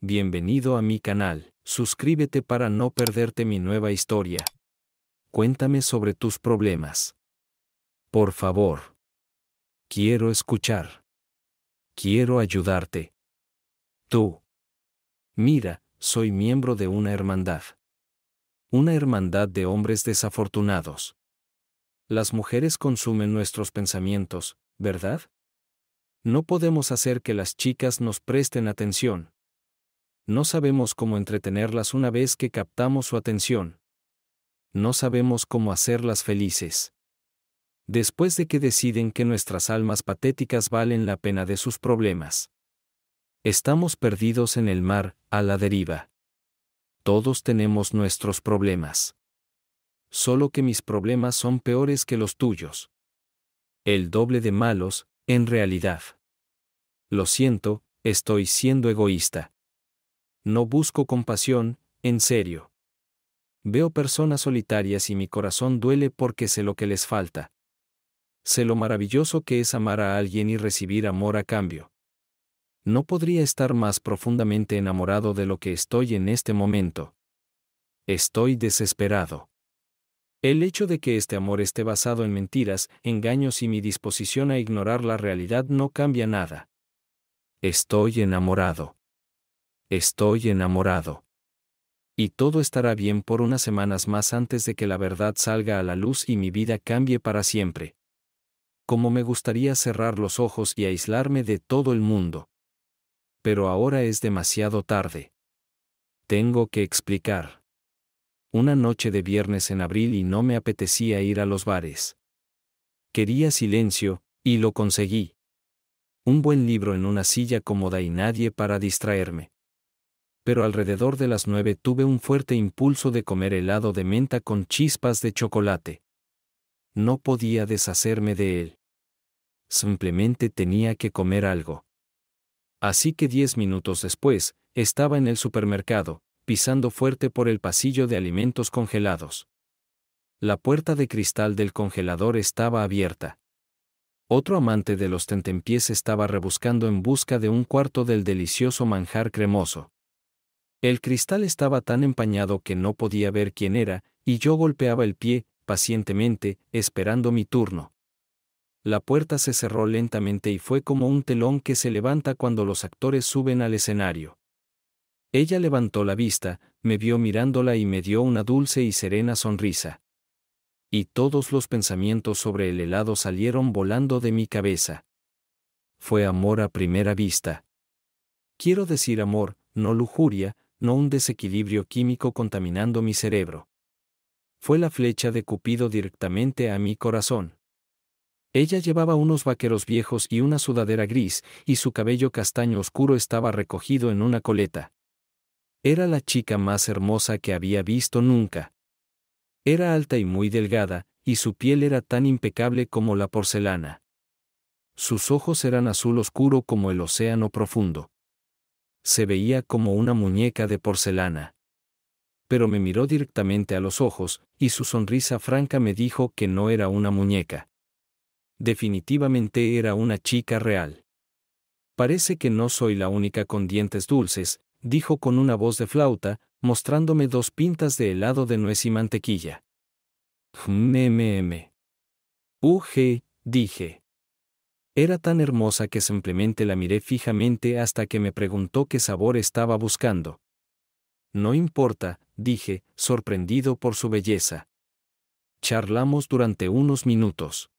Bienvenido a mi canal, suscríbete para no perderte mi nueva historia. Cuéntame sobre tus problemas. Por favor. Quiero escuchar. Quiero ayudarte. Tú. Mira, soy miembro de una hermandad. Una hermandad de hombres desafortunados. Las mujeres consumen nuestros pensamientos, ¿verdad? No podemos hacer que las chicas nos presten atención, no sabemos cómo entretenerlas una vez que captamos su atención. No sabemos cómo hacerlas felices. Después de que deciden que nuestras almas patéticas valen la pena de sus problemas. Estamos perdidos en el mar, a la deriva. Todos tenemos nuestros problemas. Solo que mis problemas son peores que los tuyos. El doble de malos, en realidad. Lo siento, estoy siendo egoísta. No busco compasión, en serio. Veo personas solitarias y mi corazón duele porque sé lo que les falta. Sé lo maravilloso que es amar a alguien y recibir amor a cambio. No podría estar más profundamente enamorado de lo que estoy en este momento. Estoy desesperado. El hecho de que este amor esté basado en mentiras, engaños y mi disposición a ignorar la realidad no cambia nada. Estoy enamorado. Estoy enamorado. Y todo estará bien por unas semanas más antes de que la verdad salga a la luz y mi vida cambie para siempre. Como me gustaría cerrar los ojos y aislarme de todo el mundo. Pero ahora es demasiado tarde. Tengo que explicar. Una noche de viernes en abril y no me apetecía ir a los bares. Quería silencio, y lo conseguí. Un buen libro en una silla cómoda y nadie para distraerme pero alrededor de las nueve tuve un fuerte impulso de comer helado de menta con chispas de chocolate. No podía deshacerme de él. Simplemente tenía que comer algo. Así que diez minutos después, estaba en el supermercado, pisando fuerte por el pasillo de alimentos congelados. La puerta de cristal del congelador estaba abierta. Otro amante de los tentempiés estaba rebuscando en busca de un cuarto del delicioso manjar cremoso. El cristal estaba tan empañado que no podía ver quién era, y yo golpeaba el pie, pacientemente, esperando mi turno. La puerta se cerró lentamente y fue como un telón que se levanta cuando los actores suben al escenario. Ella levantó la vista, me vio mirándola y me dio una dulce y serena sonrisa. Y todos los pensamientos sobre el helado salieron volando de mi cabeza. Fue amor a primera vista. Quiero decir amor, no lujuria, no un desequilibrio químico contaminando mi cerebro. Fue la flecha de Cupido directamente a mi corazón. Ella llevaba unos vaqueros viejos y una sudadera gris, y su cabello castaño oscuro estaba recogido en una coleta. Era la chica más hermosa que había visto nunca. Era alta y muy delgada, y su piel era tan impecable como la porcelana. Sus ojos eran azul oscuro como el océano profundo se veía como una muñeca de porcelana. Pero me miró directamente a los ojos, y su sonrisa franca me dijo que no era una muñeca. Definitivamente era una chica real. Parece que no soy la única con dientes dulces, dijo con una voz de flauta, mostrándome dos pintas de helado de nuez y mantequilla. MMM. Ugh, dije. Era tan hermosa que simplemente la miré fijamente hasta que me preguntó qué sabor estaba buscando. No importa, dije, sorprendido por su belleza. Charlamos durante unos minutos.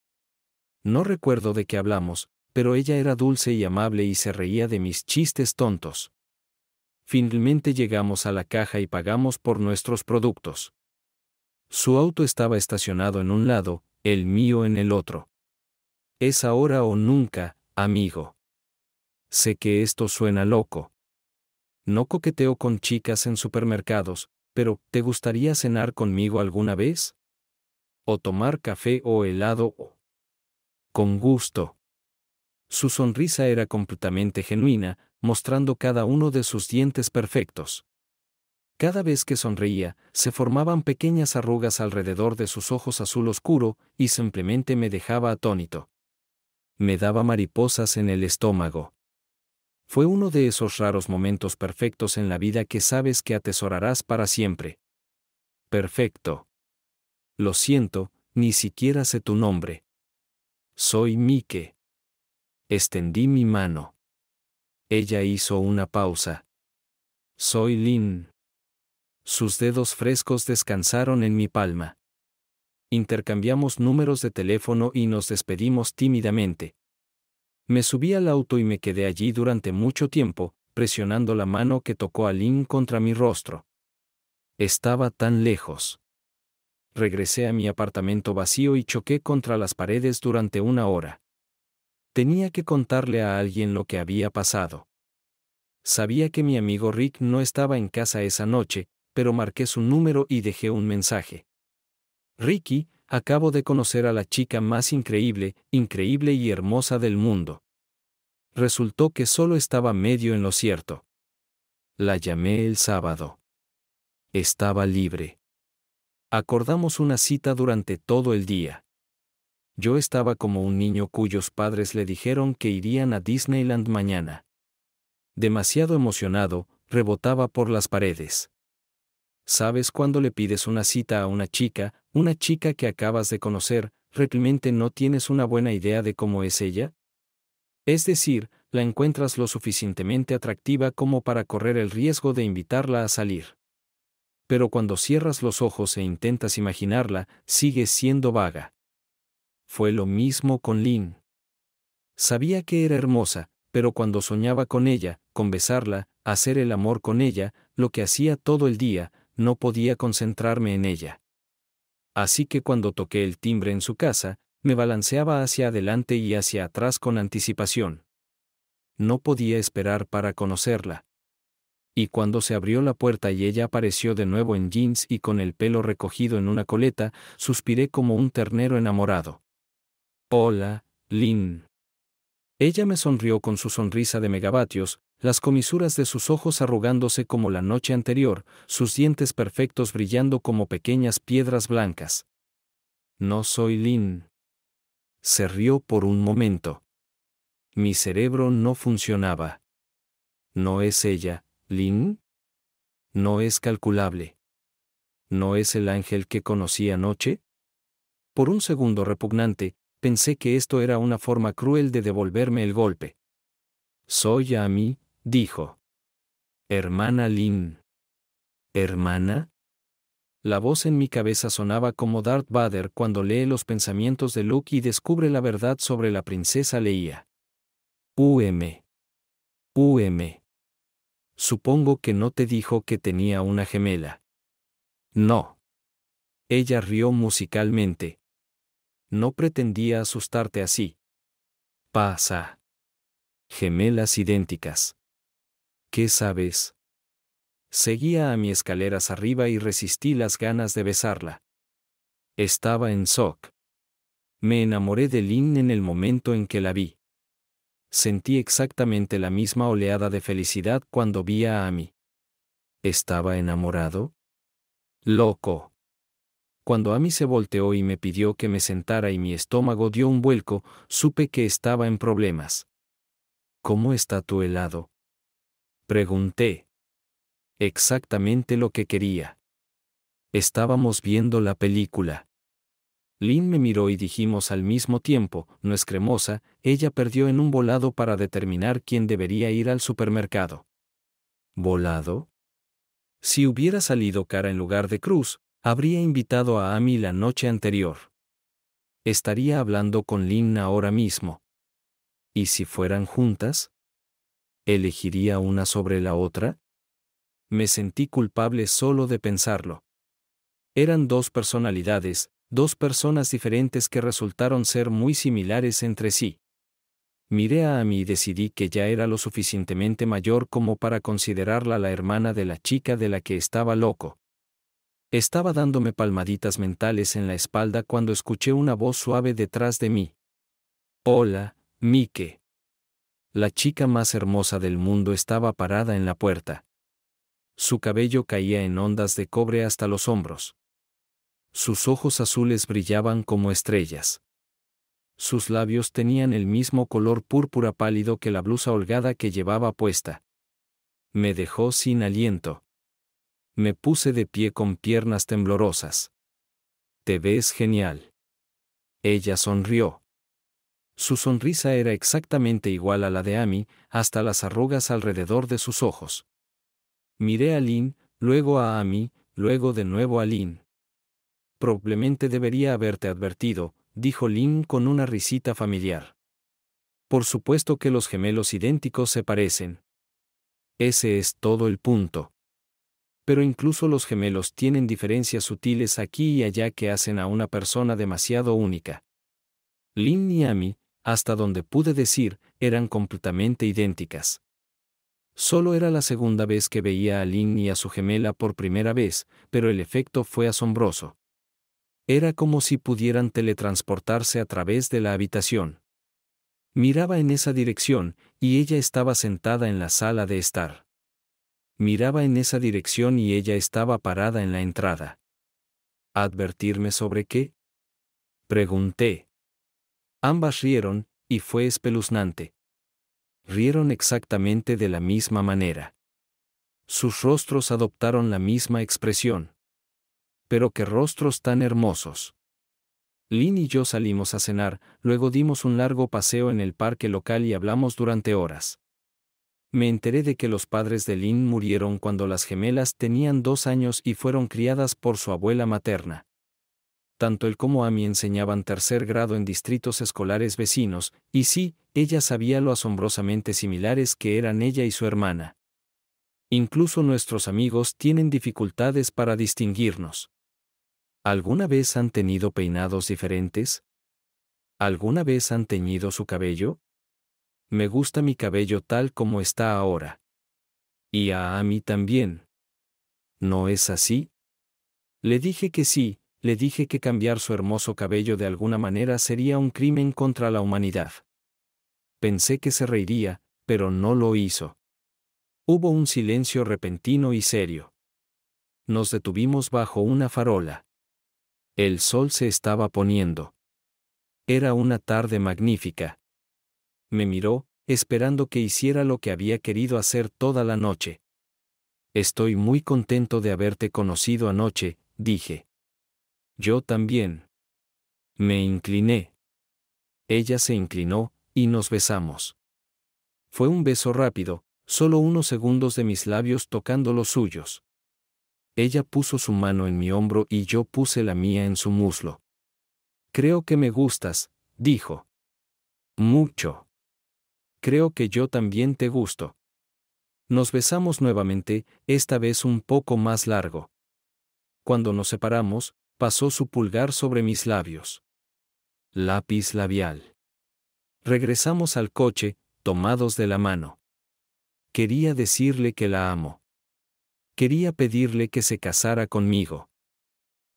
No recuerdo de qué hablamos, pero ella era dulce y amable y se reía de mis chistes tontos. Finalmente llegamos a la caja y pagamos por nuestros productos. Su auto estaba estacionado en un lado, el mío en el otro. Es ahora o nunca, amigo. Sé que esto suena loco. No coqueteo con chicas en supermercados, pero ¿te gustaría cenar conmigo alguna vez? ¿O tomar café o helado? Con gusto. Su sonrisa era completamente genuina, mostrando cada uno de sus dientes perfectos. Cada vez que sonreía, se formaban pequeñas arrugas alrededor de sus ojos azul oscuro y simplemente me dejaba atónito me daba mariposas en el estómago. Fue uno de esos raros momentos perfectos en la vida que sabes que atesorarás para siempre. Perfecto. Lo siento, ni siquiera sé tu nombre. Soy Mike. Extendí mi mano. Ella hizo una pausa. Soy Lynn. Sus dedos frescos descansaron en mi palma intercambiamos números de teléfono y nos despedimos tímidamente. Me subí al auto y me quedé allí durante mucho tiempo, presionando la mano que tocó a Lynn contra mi rostro. Estaba tan lejos. Regresé a mi apartamento vacío y choqué contra las paredes durante una hora. Tenía que contarle a alguien lo que había pasado. Sabía que mi amigo Rick no estaba en casa esa noche, pero marqué su número y dejé un mensaje. Ricky, acabo de conocer a la chica más increíble, increíble y hermosa del mundo. Resultó que solo estaba medio en lo cierto. La llamé el sábado. Estaba libre. Acordamos una cita durante todo el día. Yo estaba como un niño cuyos padres le dijeron que irían a Disneyland mañana. Demasiado emocionado, rebotaba por las paredes. ¿Sabes cuándo le pides una cita a una chica, una chica que acabas de conocer, realmente no tienes una buena idea de cómo es ella? Es decir, la encuentras lo suficientemente atractiva como para correr el riesgo de invitarla a salir. Pero cuando cierras los ojos e intentas imaginarla, sigues siendo vaga. Fue lo mismo con Lynn. Sabía que era hermosa, pero cuando soñaba con ella, con besarla, hacer el amor con ella, lo que hacía todo el día, no podía concentrarme en ella así que cuando toqué el timbre en su casa, me balanceaba hacia adelante y hacia atrás con anticipación. No podía esperar para conocerla. Y cuando se abrió la puerta y ella apareció de nuevo en jeans y con el pelo recogido en una coleta, suspiré como un ternero enamorado. Hola, Lynn. Ella me sonrió con su sonrisa de megavatios, las comisuras de sus ojos arrugándose como la noche anterior, sus dientes perfectos brillando como pequeñas piedras blancas. No soy Lin. Se rió por un momento. Mi cerebro no funcionaba. ¿No es ella, Lin? No es calculable. ¿No es el ángel que conocí anoche? Por un segundo repugnante, pensé que esto era una forma cruel de devolverme el golpe. Soy a mí, dijo. Hermana lin ¿Hermana? La voz en mi cabeza sonaba como dart Vader cuando lee los pensamientos de Luke y descubre la verdad sobre la princesa Leia. UM. UM. Supongo que no te dijo que tenía una gemela. No. Ella rió musicalmente. No pretendía asustarte así. Pasa. Gemelas idénticas. ¿Qué sabes? Seguía a mi escaleras arriba y resistí las ganas de besarla. Estaba en shock. Me enamoré de Lynn en el momento en que la vi. Sentí exactamente la misma oleada de felicidad cuando vi a Amy. ¿Estaba enamorado? Loco. Cuando Amy se volteó y me pidió que me sentara y mi estómago dio un vuelco, supe que estaba en problemas. ¿Cómo está tu helado? Pregunté. Exactamente lo que quería. Estábamos viendo la película. Lynn me miró y dijimos al mismo tiempo, no es cremosa, ella perdió en un volado para determinar quién debería ir al supermercado. ¿Volado? Si hubiera salido cara en lugar de Cruz, habría invitado a Amy la noche anterior. Estaría hablando con Lynn ahora mismo. ¿Y si fueran juntas? ¿Elegiría una sobre la otra? Me sentí culpable solo de pensarlo. Eran dos personalidades, dos personas diferentes que resultaron ser muy similares entre sí. Miré a mí y decidí que ya era lo suficientemente mayor como para considerarla la hermana de la chica de la que estaba loco. Estaba dándome palmaditas mentales en la espalda cuando escuché una voz suave detrás de mí. Hola, Mike la chica más hermosa del mundo estaba parada en la puerta. Su cabello caía en ondas de cobre hasta los hombros. Sus ojos azules brillaban como estrellas. Sus labios tenían el mismo color púrpura pálido que la blusa holgada que llevaba puesta. Me dejó sin aliento. Me puse de pie con piernas temblorosas. Te ves genial. Ella sonrió. Su sonrisa era exactamente igual a la de Amy, hasta las arrugas alrededor de sus ojos. Miré a Lin, luego a Amy, luego de nuevo a Lin. Probablemente debería haberte advertido, dijo Lin con una risita familiar. Por supuesto que los gemelos idénticos se parecen. Ese es todo el punto. Pero incluso los gemelos tienen diferencias sutiles aquí y allá que hacen a una persona demasiado única. Lin y Amy, hasta donde pude decir, eran completamente idénticas. Solo era la segunda vez que veía a Lynn y a su gemela por primera vez, pero el efecto fue asombroso. Era como si pudieran teletransportarse a través de la habitación. Miraba en esa dirección, y ella estaba sentada en la sala de estar. Miraba en esa dirección y ella estaba parada en la entrada. ¿Advertirme sobre qué? Pregunté. Ambas rieron, y fue espeluznante. Rieron exactamente de la misma manera. Sus rostros adoptaron la misma expresión. Pero qué rostros tan hermosos. Lin y yo salimos a cenar, luego dimos un largo paseo en el parque local y hablamos durante horas. Me enteré de que los padres de Lin murieron cuando las gemelas tenían dos años y fueron criadas por su abuela materna tanto él como Amy enseñaban tercer grado en distritos escolares vecinos, y sí, ella sabía lo asombrosamente similares que eran ella y su hermana. Incluso nuestros amigos tienen dificultades para distinguirnos. ¿Alguna vez han tenido peinados diferentes? ¿Alguna vez han teñido su cabello? Me gusta mi cabello tal como está ahora. Y a Amy también. ¿No es así? Le dije que sí, le dije que cambiar su hermoso cabello de alguna manera sería un crimen contra la humanidad. Pensé que se reiría, pero no lo hizo. Hubo un silencio repentino y serio. Nos detuvimos bajo una farola. El sol se estaba poniendo. Era una tarde magnífica. Me miró, esperando que hiciera lo que había querido hacer toda la noche. Estoy muy contento de haberte conocido anoche, dije. Yo también. Me incliné. Ella se inclinó, y nos besamos. Fue un beso rápido, solo unos segundos de mis labios tocando los suyos. Ella puso su mano en mi hombro y yo puse la mía en su muslo. Creo que me gustas, dijo. Mucho. Creo que yo también te gusto. Nos besamos nuevamente, esta vez un poco más largo. Cuando nos separamos, pasó su pulgar sobre mis labios. Lápiz labial. Regresamos al coche, tomados de la mano. Quería decirle que la amo. Quería pedirle que se casara conmigo.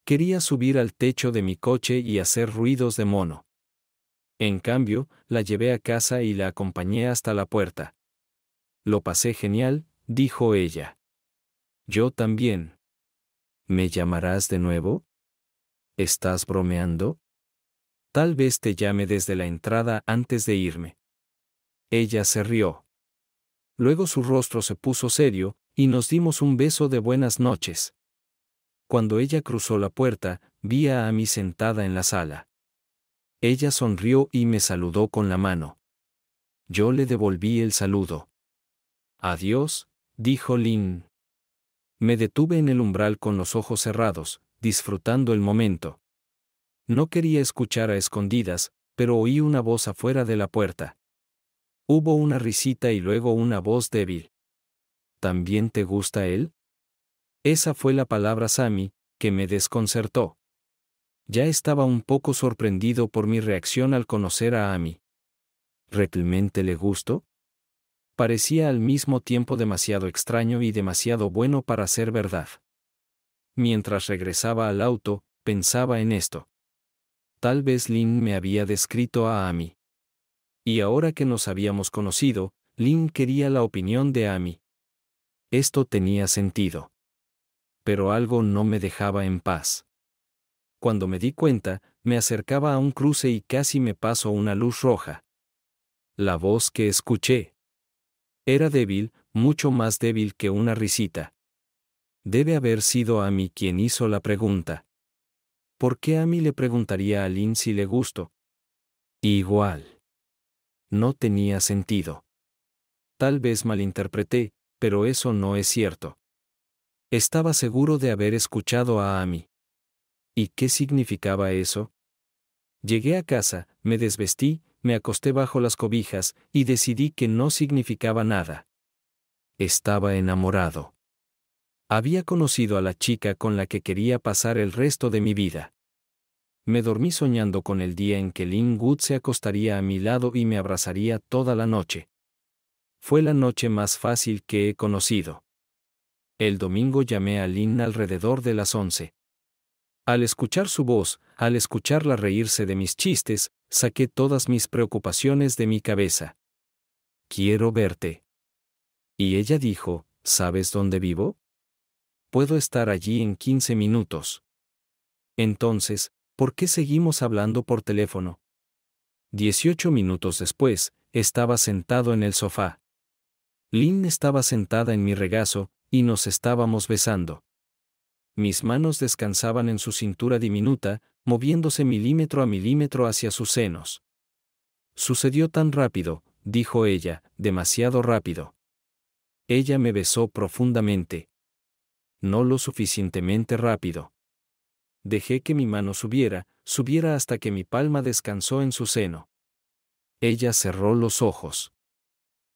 Quería subir al techo de mi coche y hacer ruidos de mono. En cambio, la llevé a casa y la acompañé hasta la puerta. Lo pasé genial, dijo ella. Yo también. ¿Me llamarás de nuevo? ¿Estás bromeando? Tal vez te llame desde la entrada antes de irme. Ella se rió. Luego su rostro se puso serio, y nos dimos un beso de buenas noches. Cuando ella cruzó la puerta, vi a Amy sentada en la sala. Ella sonrió y me saludó con la mano. Yo le devolví el saludo. Adiós, dijo Lynn. Me detuve en el umbral con los ojos cerrados, disfrutando el momento. No quería escuchar a escondidas, pero oí una voz afuera de la puerta. Hubo una risita y luego una voz débil. ¿También te gusta él? Esa fue la palabra Sammy, que me desconcertó. Ya estaba un poco sorprendido por mi reacción al conocer a Amy. ¿Realmente le gustó? Parecía al mismo tiempo demasiado extraño y demasiado bueno para ser verdad. Mientras regresaba al auto, pensaba en esto. Tal vez Lin me había descrito a Amy. Y ahora que nos habíamos conocido, Lin quería la opinión de Amy. Esto tenía sentido. Pero algo no me dejaba en paz. Cuando me di cuenta, me acercaba a un cruce y casi me pasó una luz roja. La voz que escuché era débil, mucho más débil que una risita. Debe haber sido Amy quien hizo la pregunta. ¿Por qué Amy le preguntaría a Lynn si le gustó? Igual. No tenía sentido. Tal vez malinterpreté, pero eso no es cierto. Estaba seguro de haber escuchado a Amy. ¿Y qué significaba eso? Llegué a casa, me desvestí, me acosté bajo las cobijas y decidí que no significaba nada. Estaba enamorado. Había conocido a la chica con la que quería pasar el resto de mi vida. Me dormí soñando con el día en que Wood se acostaría a mi lado y me abrazaría toda la noche. Fue la noche más fácil que he conocido. El domingo llamé a Lin alrededor de las once. Al escuchar su voz, al escucharla reírse de mis chistes, saqué todas mis preocupaciones de mi cabeza. Quiero verte. Y ella dijo, ¿sabes dónde vivo? puedo estar allí en 15 minutos. Entonces, ¿por qué seguimos hablando por teléfono? Dieciocho minutos después, estaba sentado en el sofá. Lynn estaba sentada en mi regazo, y nos estábamos besando. Mis manos descansaban en su cintura diminuta, moviéndose milímetro a milímetro hacia sus senos. Sucedió tan rápido, dijo ella, demasiado rápido. Ella me besó profundamente no lo suficientemente rápido. Dejé que mi mano subiera, subiera hasta que mi palma descansó en su seno. Ella cerró los ojos.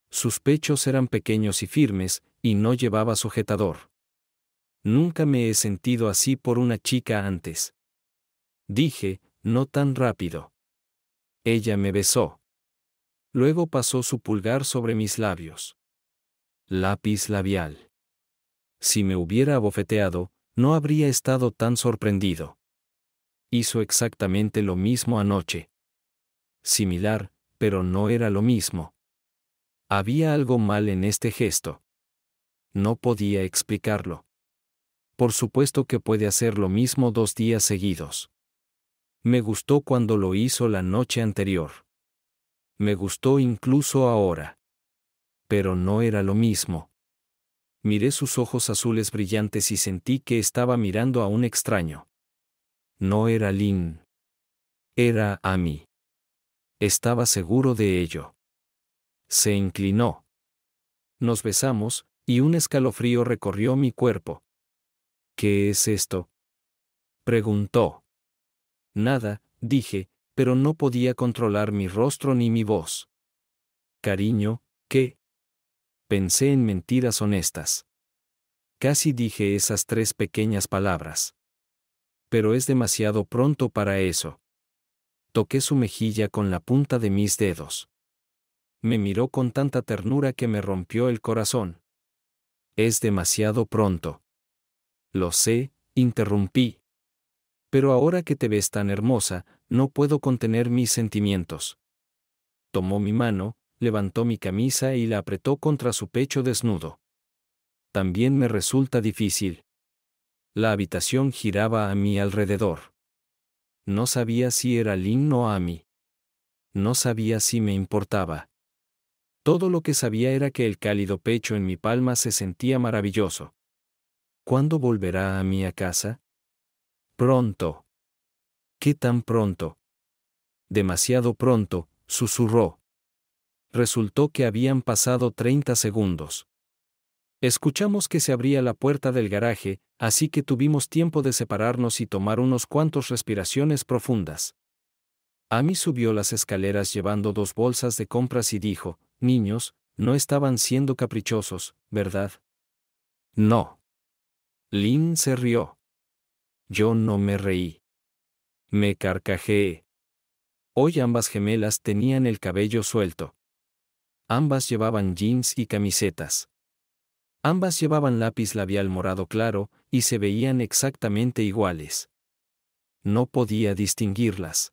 Sus pechos eran pequeños y firmes, y no llevaba sujetador. Nunca me he sentido así por una chica antes. Dije, no tan rápido. Ella me besó. Luego pasó su pulgar sobre mis labios. Lápiz labial. Si me hubiera abofeteado, no habría estado tan sorprendido. Hizo exactamente lo mismo anoche. Similar, pero no era lo mismo. Había algo mal en este gesto. No podía explicarlo. Por supuesto que puede hacer lo mismo dos días seguidos. Me gustó cuando lo hizo la noche anterior. Me gustó incluso ahora. Pero no era lo mismo miré sus ojos azules brillantes y sentí que estaba mirando a un extraño. No era Lin. Era a mí. Estaba seguro de ello. Se inclinó. Nos besamos, y un escalofrío recorrió mi cuerpo. ¿Qué es esto? preguntó. Nada, dije, pero no podía controlar mi rostro ni mi voz. Cariño, ¿qué? pensé en mentiras honestas. Casi dije esas tres pequeñas palabras. Pero es demasiado pronto para eso. Toqué su mejilla con la punta de mis dedos. Me miró con tanta ternura que me rompió el corazón. Es demasiado pronto. Lo sé, interrumpí. Pero ahora que te ves tan hermosa, no puedo contener mis sentimientos. Tomó mi mano, levantó mi camisa y la apretó contra su pecho desnudo. También me resulta difícil. La habitación giraba a mi alrededor. No sabía si era Lynn o mí. No sabía si me importaba. Todo lo que sabía era que el cálido pecho en mi palma se sentía maravilloso. ¿Cuándo volverá a mi casa? Pronto. ¿Qué tan pronto? Demasiado pronto, susurró. Resultó que habían pasado 30 segundos. Escuchamos que se abría la puerta del garaje, así que tuvimos tiempo de separarnos y tomar unos cuantos respiraciones profundas. Amy subió las escaleras llevando dos bolsas de compras y dijo, Niños, no estaban siendo caprichosos, ¿verdad? No. Lynn se rió. Yo no me reí. Me carcajeé. Hoy ambas gemelas tenían el cabello suelto. Ambas llevaban jeans y camisetas. Ambas llevaban lápiz labial morado claro, y se veían exactamente iguales. No podía distinguirlas.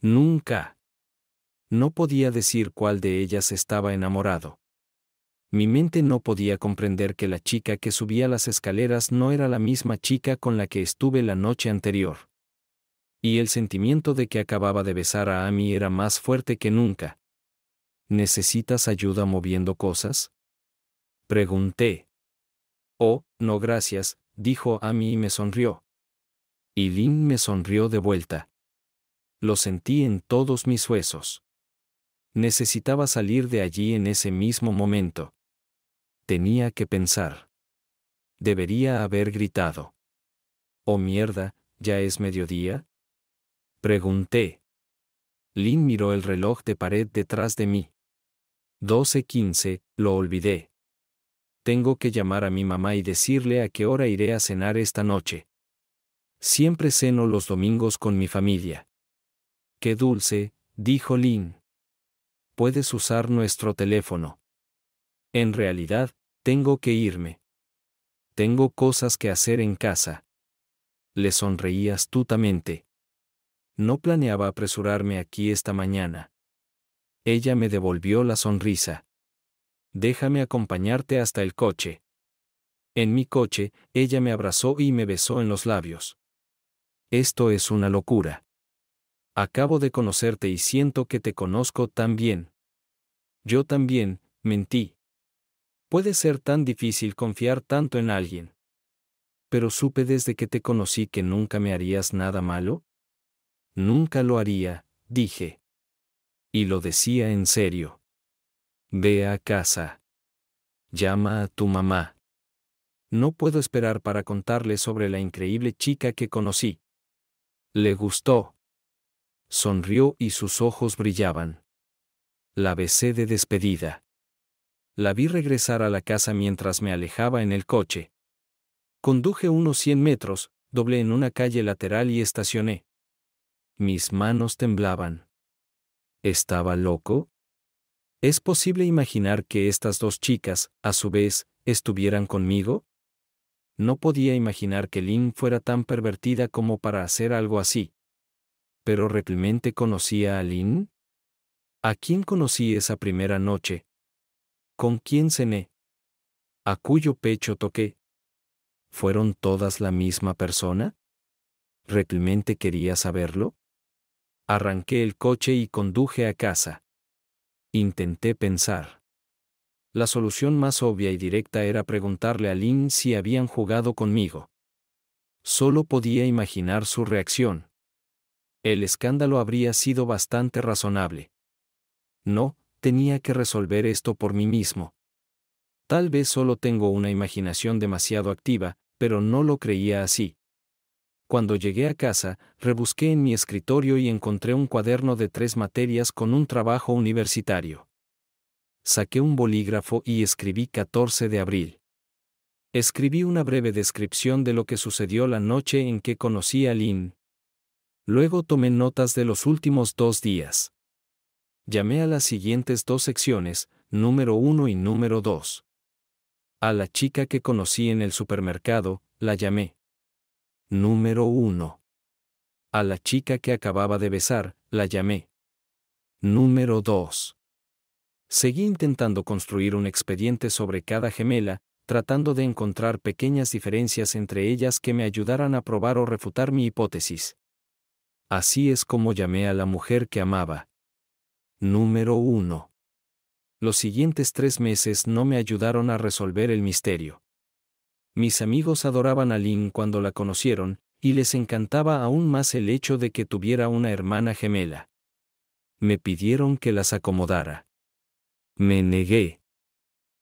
Nunca. No podía decir cuál de ellas estaba enamorado. Mi mente no podía comprender que la chica que subía las escaleras no era la misma chica con la que estuve la noche anterior. Y el sentimiento de que acababa de besar a Amy era más fuerte que nunca. ¿Necesitas ayuda moviendo cosas? Pregunté. Oh, no gracias, dijo a mí y me sonrió. Y Lin me sonrió de vuelta. Lo sentí en todos mis huesos. Necesitaba salir de allí en ese mismo momento. Tenía que pensar. Debería haber gritado. Oh mierda, ¿ya es mediodía? Pregunté. Lin miró el reloj de pared detrás de mí. 12.15, lo olvidé. Tengo que llamar a mi mamá y decirle a qué hora iré a cenar esta noche. Siempre ceno los domingos con mi familia. Qué dulce, dijo Lin. Puedes usar nuestro teléfono. En realidad, tengo que irme. Tengo cosas que hacer en casa. Le sonreí astutamente. No planeaba apresurarme aquí esta mañana. Ella me devolvió la sonrisa. Déjame acompañarte hasta el coche. En mi coche, ella me abrazó y me besó en los labios. Esto es una locura. Acabo de conocerte y siento que te conozco tan bien. Yo también, mentí. Puede ser tan difícil confiar tanto en alguien. Pero supe desde que te conocí que nunca me harías nada malo. Nunca lo haría, dije. Y lo decía en serio. Ve a casa. Llama a tu mamá. No puedo esperar para contarle sobre la increíble chica que conocí. Le gustó. Sonrió y sus ojos brillaban. La besé de despedida. La vi regresar a la casa mientras me alejaba en el coche. Conduje unos 100 metros, doblé en una calle lateral y estacioné. Mis manos temblaban. ¿Estaba loco? ¿Es posible imaginar que estas dos chicas, a su vez, estuvieran conmigo? No podía imaginar que Lynn fuera tan pervertida como para hacer algo así. Pero realmente conocía a Lynn? ¿A quién conocí esa primera noche? ¿Con quién cené? ¿A cuyo pecho toqué? ¿Fueron todas la misma persona? ¿Realmente quería saberlo? Arranqué el coche y conduje a casa. Intenté pensar. La solución más obvia y directa era preguntarle a Lynn si habían jugado conmigo. Solo podía imaginar su reacción. El escándalo habría sido bastante razonable. No, tenía que resolver esto por mí mismo. Tal vez solo tengo una imaginación demasiado activa, pero no lo creía así. Cuando llegué a casa, rebusqué en mi escritorio y encontré un cuaderno de tres materias con un trabajo universitario. Saqué un bolígrafo y escribí 14 de abril. Escribí una breve descripción de lo que sucedió la noche en que conocí a Lynn. Luego tomé notas de los últimos dos días. Llamé a las siguientes dos secciones, número 1 y número 2. A la chica que conocí en el supermercado, la llamé. Número 1. A la chica que acababa de besar, la llamé. Número 2. Seguí intentando construir un expediente sobre cada gemela, tratando de encontrar pequeñas diferencias entre ellas que me ayudaran a probar o refutar mi hipótesis. Así es como llamé a la mujer que amaba. Número 1. Los siguientes tres meses no me ayudaron a resolver el misterio. Mis amigos adoraban a Lynn cuando la conocieron, y les encantaba aún más el hecho de que tuviera una hermana gemela. Me pidieron que las acomodara. Me negué.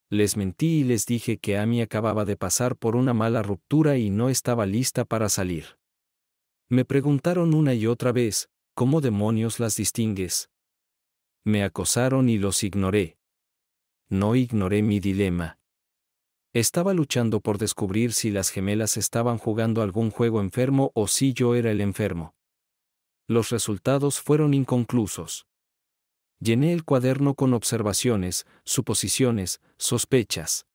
Les mentí y les dije que Amy acababa de pasar por una mala ruptura y no estaba lista para salir. Me preguntaron una y otra vez, ¿cómo demonios las distingues? Me acosaron y los ignoré. No ignoré mi dilema, estaba luchando por descubrir si las gemelas estaban jugando algún juego enfermo o si yo era el enfermo. Los resultados fueron inconclusos. Llené el cuaderno con observaciones, suposiciones, sospechas.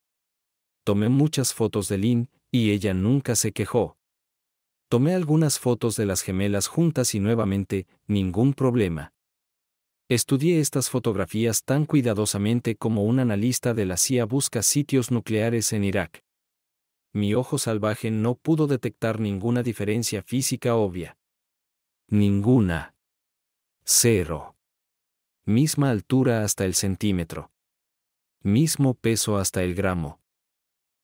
Tomé muchas fotos de Lynn, y ella nunca se quejó. Tomé algunas fotos de las gemelas juntas y nuevamente, ningún problema. Estudié estas fotografías tan cuidadosamente como un analista de la CIA busca sitios nucleares en Irak. Mi ojo salvaje no pudo detectar ninguna diferencia física obvia. Ninguna. Cero. Misma altura hasta el centímetro. Mismo peso hasta el gramo.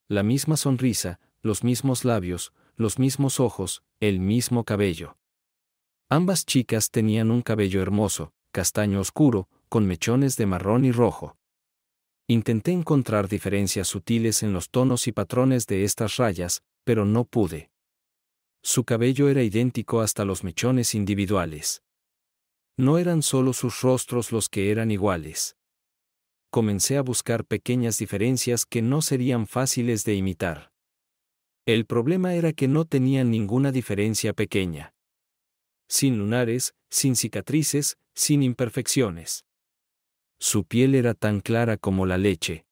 La misma sonrisa, los mismos labios, los mismos ojos, el mismo cabello. Ambas chicas tenían un cabello hermoso, castaño oscuro, con mechones de marrón y rojo. Intenté encontrar diferencias sutiles en los tonos y patrones de estas rayas, pero no pude. Su cabello era idéntico hasta los mechones individuales. No eran solo sus rostros los que eran iguales. Comencé a buscar pequeñas diferencias que no serían fáciles de imitar. El problema era que no tenían ninguna diferencia pequeña sin lunares, sin cicatrices, sin imperfecciones. Su piel era tan clara como la leche.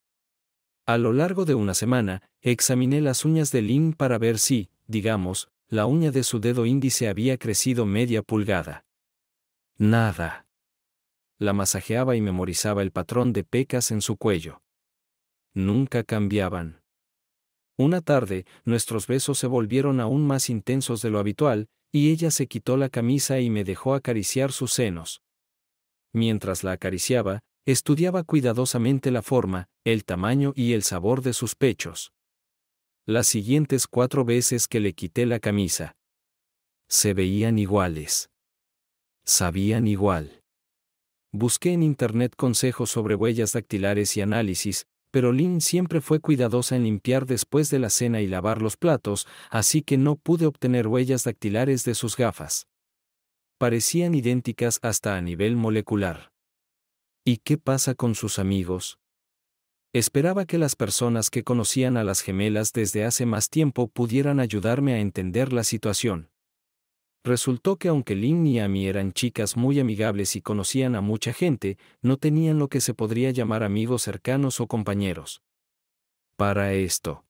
A lo largo de una semana, examiné las uñas de Lynn para ver si, digamos, la uña de su dedo índice había crecido media pulgada. Nada. La masajeaba y memorizaba el patrón de pecas en su cuello. Nunca cambiaban. Una tarde, nuestros besos se volvieron aún más intensos de lo habitual, y ella se quitó la camisa y me dejó acariciar sus senos. Mientras la acariciaba, estudiaba cuidadosamente la forma, el tamaño y el sabor de sus pechos. Las siguientes cuatro veces que le quité la camisa. Se veían iguales. Sabían igual. Busqué en Internet consejos sobre huellas dactilares y análisis, pero Lynn siempre fue cuidadosa en limpiar después de la cena y lavar los platos, así que no pude obtener huellas dactilares de sus gafas. Parecían idénticas hasta a nivel molecular. ¿Y qué pasa con sus amigos? Esperaba que las personas que conocían a las gemelas desde hace más tiempo pudieran ayudarme a entender la situación. Resultó que aunque Lynn y Amy eran chicas muy amigables y conocían a mucha gente, no tenían lo que se podría llamar amigos cercanos o compañeros. Para esto.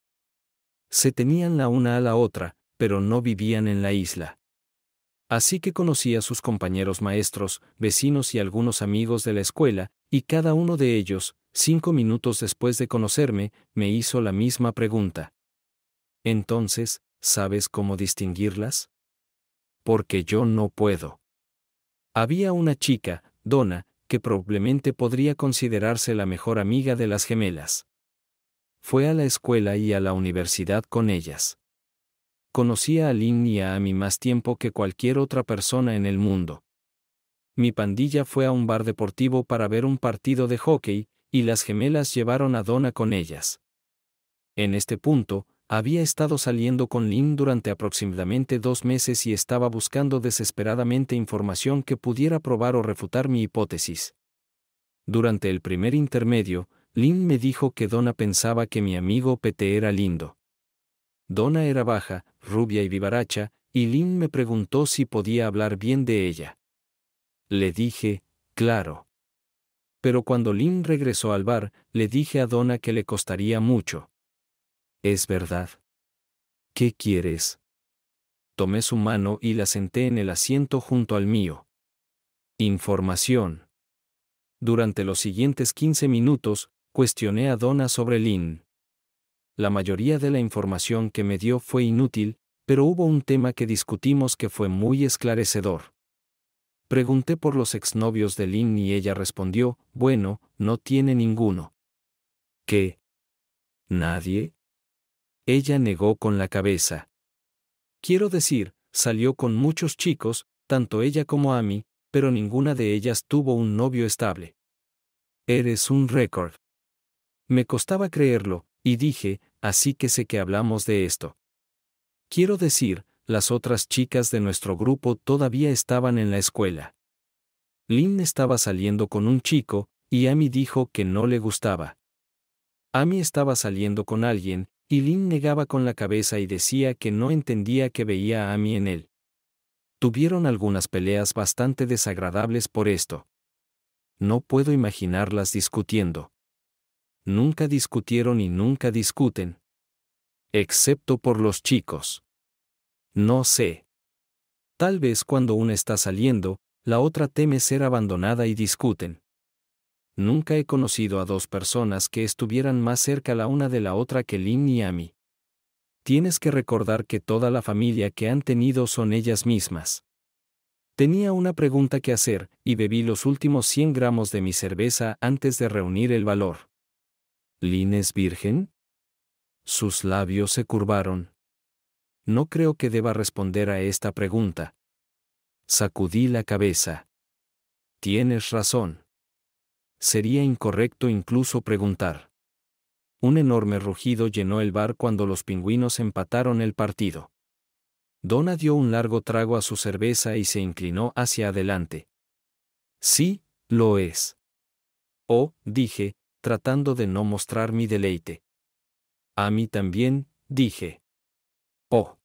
Se tenían la una a la otra, pero no vivían en la isla. Así que conocí a sus compañeros maestros, vecinos y algunos amigos de la escuela, y cada uno de ellos, cinco minutos después de conocerme, me hizo la misma pregunta. Entonces, ¿sabes cómo distinguirlas? porque yo no puedo. Había una chica, Donna, que probablemente podría considerarse la mejor amiga de las gemelas. Fue a la escuela y a la universidad con ellas. Conocía a Lynn y a mí más tiempo que cualquier otra persona en el mundo. Mi pandilla fue a un bar deportivo para ver un partido de hockey, y las gemelas llevaron a Donna con ellas. En este punto, había estado saliendo con Lin durante aproximadamente dos meses y estaba buscando desesperadamente información que pudiera probar o refutar mi hipótesis. Durante el primer intermedio, Lin me dijo que Donna pensaba que mi amigo Pete era lindo. Donna era baja, rubia y vivaracha, y Lin me preguntó si podía hablar bien de ella. Le dije, claro. Pero cuando Lin regresó al bar, le dije a Donna que le costaría mucho. Es verdad. ¿Qué quieres? Tomé su mano y la senté en el asiento junto al mío. Información. Durante los siguientes 15 minutos, cuestioné a Donna sobre Lin. La mayoría de la información que me dio fue inútil, pero hubo un tema que discutimos que fue muy esclarecedor. Pregunté por los exnovios de Lynn y ella respondió, bueno, no tiene ninguno. ¿Qué? ¿Nadie? Ella negó con la cabeza. Quiero decir, salió con muchos chicos, tanto ella como Amy, pero ninguna de ellas tuvo un novio estable. Eres un récord. Me costaba creerlo, y dije, así que sé que hablamos de esto. Quiero decir, las otras chicas de nuestro grupo todavía estaban en la escuela. Lynn estaba saliendo con un chico, y Amy dijo que no le gustaba. Amy estaba saliendo con alguien, y Lin negaba con la cabeza y decía que no entendía que veía a Amy en él. Tuvieron algunas peleas bastante desagradables por esto. No puedo imaginarlas discutiendo. Nunca discutieron y nunca discuten. Excepto por los chicos. No sé. Tal vez cuando una está saliendo, la otra teme ser abandonada y discuten. Nunca he conocido a dos personas que estuvieran más cerca la una de la otra que Lin y mí. Tienes que recordar que toda la familia que han tenido son ellas mismas. Tenía una pregunta que hacer, y bebí los últimos 100 gramos de mi cerveza antes de reunir el valor. Lin es virgen? Sus labios se curvaron. No creo que deba responder a esta pregunta. Sacudí la cabeza. Tienes razón sería incorrecto incluso preguntar. Un enorme rugido llenó el bar cuando los pingüinos empataron el partido. Donna dio un largo trago a su cerveza y se inclinó hacia adelante. Sí, lo es. Oh, dije, tratando de no mostrar mi deleite. A mí también, dije. Oh.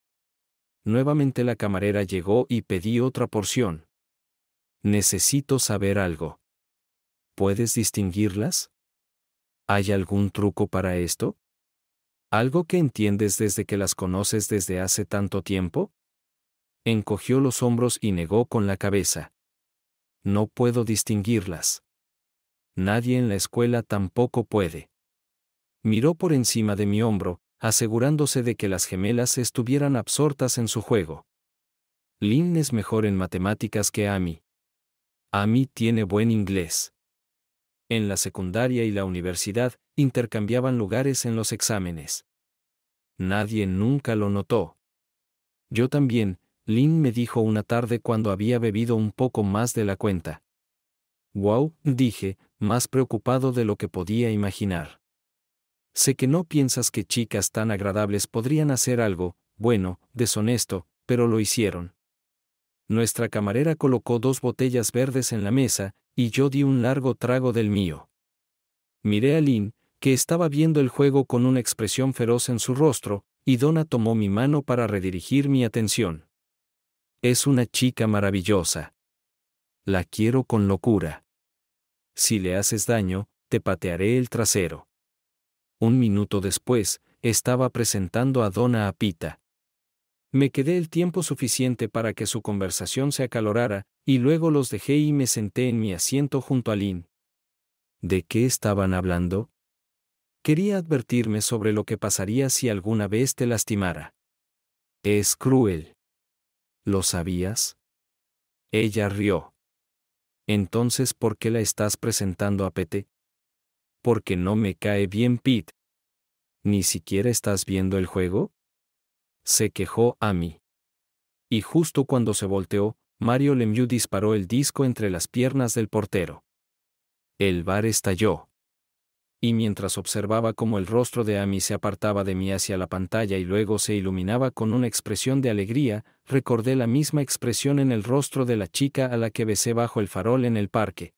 Nuevamente la camarera llegó y pedí otra porción. Necesito saber algo. ¿Puedes distinguirlas? ¿Hay algún truco para esto? ¿Algo que entiendes desde que las conoces desde hace tanto tiempo? Encogió los hombros y negó con la cabeza. No puedo distinguirlas. Nadie en la escuela tampoco puede. Miró por encima de mi hombro, asegurándose de que las gemelas estuvieran absortas en su juego. Lynn es mejor en matemáticas que Amy. Amy tiene buen inglés en la secundaria y la universidad, intercambiaban lugares en los exámenes. Nadie nunca lo notó. Yo también, Lin me dijo una tarde cuando había bebido un poco más de la cuenta. Wow, dije, más preocupado de lo que podía imaginar. Sé que no piensas que chicas tan agradables podrían hacer algo, bueno, deshonesto, pero lo hicieron. Nuestra camarera colocó dos botellas verdes en la mesa, y yo di un largo trago del mío. Miré a Lynn, que estaba viendo el juego con una expresión feroz en su rostro, y Donna tomó mi mano para redirigir mi atención. Es una chica maravillosa. La quiero con locura. Si le haces daño, te patearé el trasero. Un minuto después, estaba presentando a Donna a Pita me quedé el tiempo suficiente para que su conversación se acalorara, y luego los dejé y me senté en mi asiento junto a Lynn. ¿De qué estaban hablando? Quería advertirme sobre lo que pasaría si alguna vez te lastimara. Es cruel. ¿Lo sabías? Ella rió. Entonces, ¿por qué la estás presentando a Pete? Porque no me cae bien Pete. ¿Ni siquiera estás viendo el juego? se quejó mí. Y justo cuando se volteó, Mario Lemieux disparó el disco entre las piernas del portero. El bar estalló. Y mientras observaba cómo el rostro de Amy se apartaba de mí hacia la pantalla y luego se iluminaba con una expresión de alegría, recordé la misma expresión en el rostro de la chica a la que besé bajo el farol en el parque.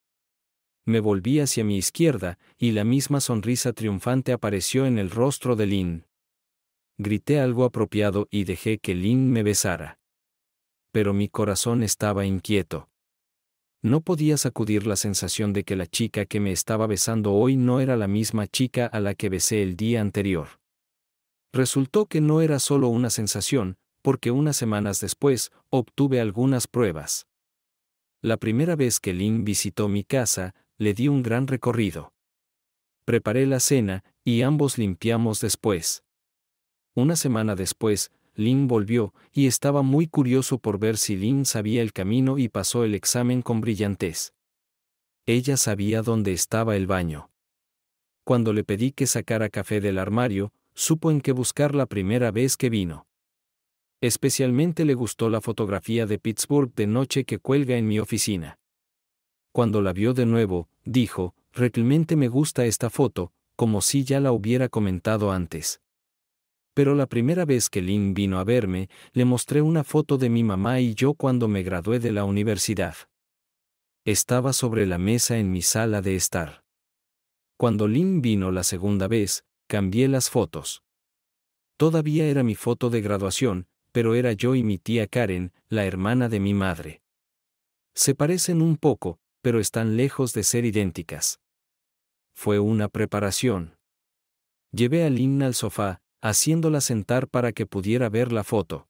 Me volví hacia mi izquierda, y la misma sonrisa triunfante apareció en el rostro de Lynn grité algo apropiado y dejé que Lin me besara. Pero mi corazón estaba inquieto. No podía sacudir la sensación de que la chica que me estaba besando hoy no era la misma chica a la que besé el día anterior. Resultó que no era solo una sensación, porque unas semanas después obtuve algunas pruebas. La primera vez que Lin visitó mi casa, le di un gran recorrido. Preparé la cena, y ambos limpiamos después. Una semana después, Lin volvió, y estaba muy curioso por ver si Lynn sabía el camino y pasó el examen con brillantez. Ella sabía dónde estaba el baño. Cuando le pedí que sacara café del armario, supo en qué buscar la primera vez que vino. Especialmente le gustó la fotografía de Pittsburgh de noche que cuelga en mi oficina. Cuando la vio de nuevo, dijo, realmente me gusta esta foto, como si ya la hubiera comentado antes pero la primera vez que Lin vino a verme, le mostré una foto de mi mamá y yo cuando me gradué de la universidad. Estaba sobre la mesa en mi sala de estar. Cuando Lin vino la segunda vez, cambié las fotos. Todavía era mi foto de graduación, pero era yo y mi tía Karen, la hermana de mi madre. Se parecen un poco, pero están lejos de ser idénticas. Fue una preparación. Llevé a Lin al sofá, haciéndola sentar para que pudiera ver la foto.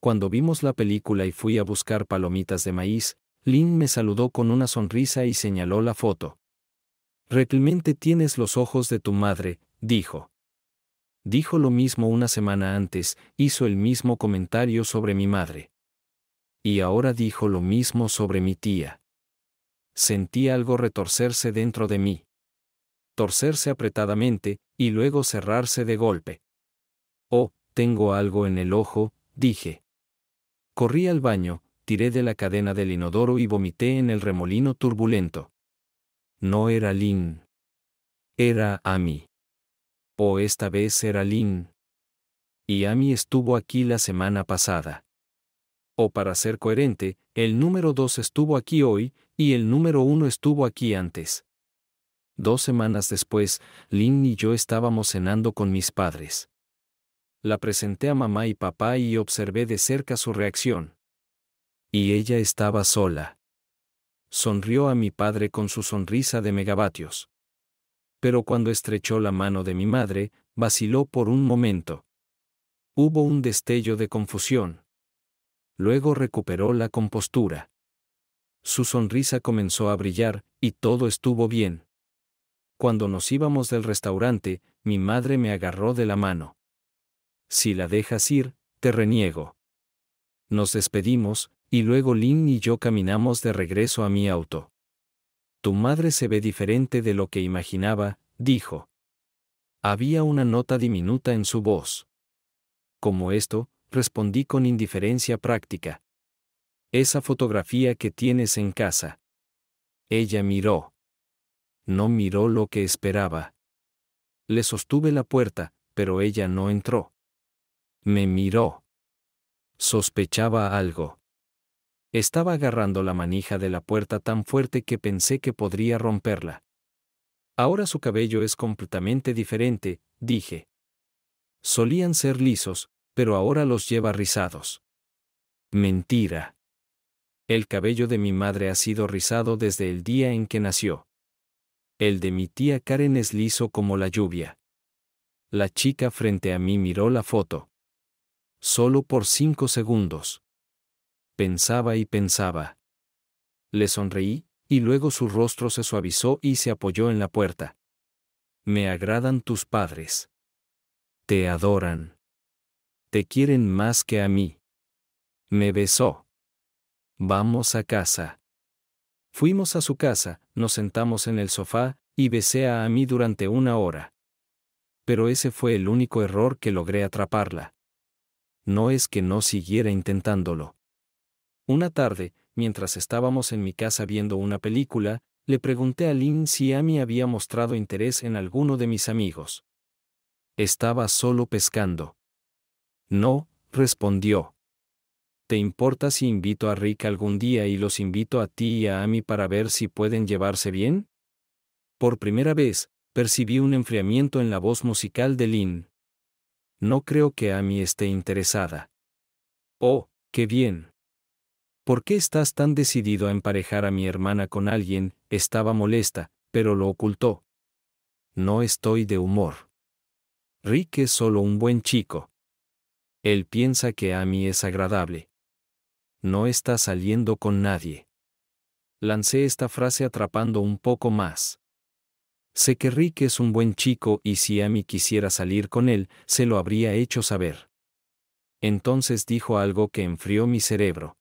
Cuando vimos la película y fui a buscar palomitas de maíz, Lynn me saludó con una sonrisa y señaló la foto. Realmente tienes los ojos de tu madre, dijo. Dijo lo mismo una semana antes, hizo el mismo comentario sobre mi madre. Y ahora dijo lo mismo sobre mi tía. Sentí algo retorcerse dentro de mí torcerse apretadamente, y luego cerrarse de golpe. Oh, tengo algo en el ojo, dije. Corrí al baño, tiré de la cadena del inodoro y vomité en el remolino turbulento. No era Lin. Era Ami. O oh, esta vez era Lin. Y Amy estuvo aquí la semana pasada. O oh, para ser coherente, el número dos estuvo aquí hoy, y el número uno estuvo aquí antes. Dos semanas después, Lynn y yo estábamos cenando con mis padres. La presenté a mamá y papá y observé de cerca su reacción. Y ella estaba sola. Sonrió a mi padre con su sonrisa de megavatios. Pero cuando estrechó la mano de mi madre, vaciló por un momento. Hubo un destello de confusión. Luego recuperó la compostura. Su sonrisa comenzó a brillar, y todo estuvo bien. Cuando nos íbamos del restaurante, mi madre me agarró de la mano. Si la dejas ir, te reniego. Nos despedimos, y luego Lynn y yo caminamos de regreso a mi auto. Tu madre se ve diferente de lo que imaginaba, dijo. Había una nota diminuta en su voz. Como esto, respondí con indiferencia práctica. Esa fotografía que tienes en casa. Ella miró no miró lo que esperaba. Le sostuve la puerta, pero ella no entró. Me miró. Sospechaba algo. Estaba agarrando la manija de la puerta tan fuerte que pensé que podría romperla. Ahora su cabello es completamente diferente, dije. Solían ser lisos, pero ahora los lleva rizados. Mentira. El cabello de mi madre ha sido rizado desde el día en que nació. El de mi tía Karen es liso como la lluvia. La chica frente a mí miró la foto. Solo por cinco segundos. Pensaba y pensaba. Le sonreí, y luego su rostro se suavizó y se apoyó en la puerta. Me agradan tus padres. Te adoran. Te quieren más que a mí. Me besó. Vamos a casa. Fuimos a su casa, nos sentamos en el sofá, y besé a Amy durante una hora. Pero ese fue el único error que logré atraparla. No es que no siguiera intentándolo. Una tarde, mientras estábamos en mi casa viendo una película, le pregunté a Lynn si Amy había mostrado interés en alguno de mis amigos. Estaba solo pescando. No, respondió. ¿Te importa si invito a Rick algún día y los invito a ti y a Amy para ver si pueden llevarse bien? Por primera vez, percibí un enfriamiento en la voz musical de Lynn. No creo que Amy esté interesada. Oh, qué bien. ¿Por qué estás tan decidido a emparejar a mi hermana con alguien? Estaba molesta, pero lo ocultó. No estoy de humor. Rick es solo un buen chico. Él piensa que Amy es agradable no está saliendo con nadie. Lancé esta frase atrapando un poco más. Sé que Rick es un buen chico y si Amy quisiera salir con él, se lo habría hecho saber. Entonces dijo algo que enfrió mi cerebro.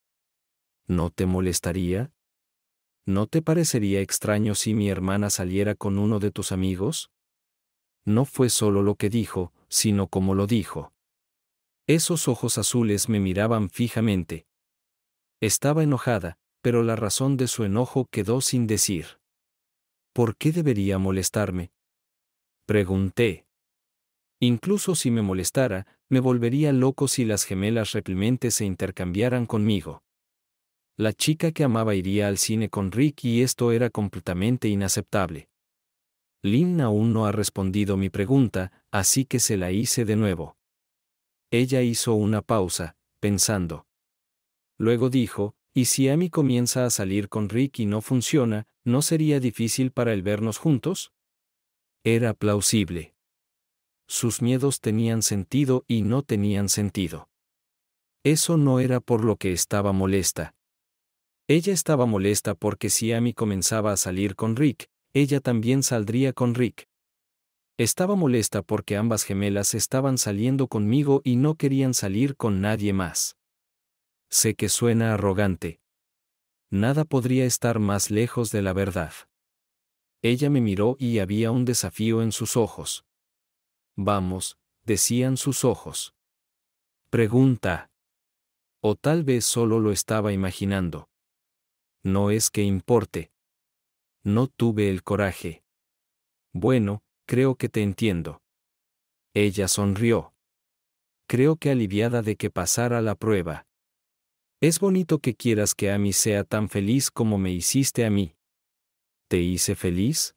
¿No te molestaría? ¿No te parecería extraño si mi hermana saliera con uno de tus amigos? No fue solo lo que dijo, sino como lo dijo. Esos ojos azules me miraban fijamente, estaba enojada, pero la razón de su enojo quedó sin decir. ¿Por qué debería molestarme? Pregunté. Incluso si me molestara, me volvería loco si las gemelas reprimentes se intercambiaran conmigo. La chica que amaba iría al cine con Rick y esto era completamente inaceptable. Lynn aún no ha respondido mi pregunta, así que se la hice de nuevo. Ella hizo una pausa, pensando. Luego dijo, y si Amy comienza a salir con Rick y no funciona, ¿no sería difícil para él vernos juntos? Era plausible. Sus miedos tenían sentido y no tenían sentido. Eso no era por lo que estaba molesta. Ella estaba molesta porque si Amy comenzaba a salir con Rick, ella también saldría con Rick. Estaba molesta porque ambas gemelas estaban saliendo conmigo y no querían salir con nadie más. Sé que suena arrogante. Nada podría estar más lejos de la verdad. Ella me miró y había un desafío en sus ojos. Vamos, decían sus ojos. Pregunta. O tal vez solo lo estaba imaginando. No es que importe. No tuve el coraje. Bueno, creo que te entiendo. Ella sonrió. Creo que aliviada de que pasara la prueba. Es bonito que quieras que Amy sea tan feliz como me hiciste a mí. ¿Te hice feliz?